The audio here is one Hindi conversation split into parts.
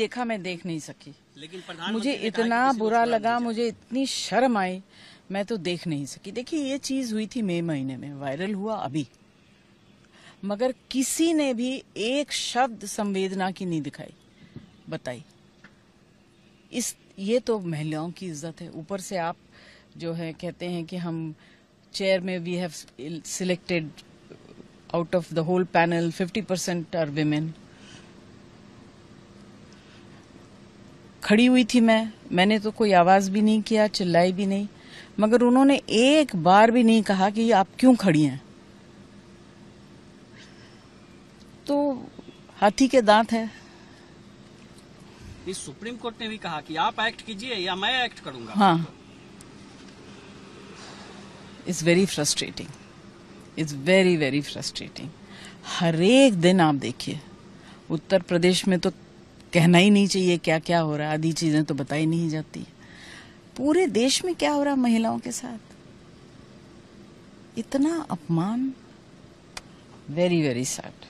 देखा मैं देख नहीं सकी लेकिन मुझे इतना बुरा लगा मुझे इतनी शर्म आई मैं तो देख नहीं सकी देखिए ये चीज हुई थी मई महीने में वायरल हुआ अभी मगर किसी ने भी एक शब्द संवेदना की नहीं दिखाई बताई इस ये तो महिलाओं की इज्जत है ऊपर से आप जो है कहते हैं कि हम चेयर में we have selected out of the whole panel 50 percent are women खड़ी हुई थी मैं मैंने तो कोई आवाज़ भी नहीं किया चिल्लाई भी नहीं मगर उन्होंने एक बार भी नहीं कहा कि आप क्यों खड़ी हैं तो हाथी के दांत है सुप्रीम कोर्ट ने भी कहा कि आप एक्ट कीजिए या मैं एक्ट करूंगा हाँ it's very frustrating it's very very frustrating हर एक दिन आप देखिए उत्तर प्रदेश में तो कहना ही नहीं चाहिए क्या क्या हो रहा आधी चीज़ें तो बताई नहीं जाती पूरे देश में क्या हो रहा महिलाओं के साथ इतना अपमान वेरी वेरी सैड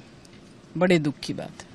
बड़े दुख की बात है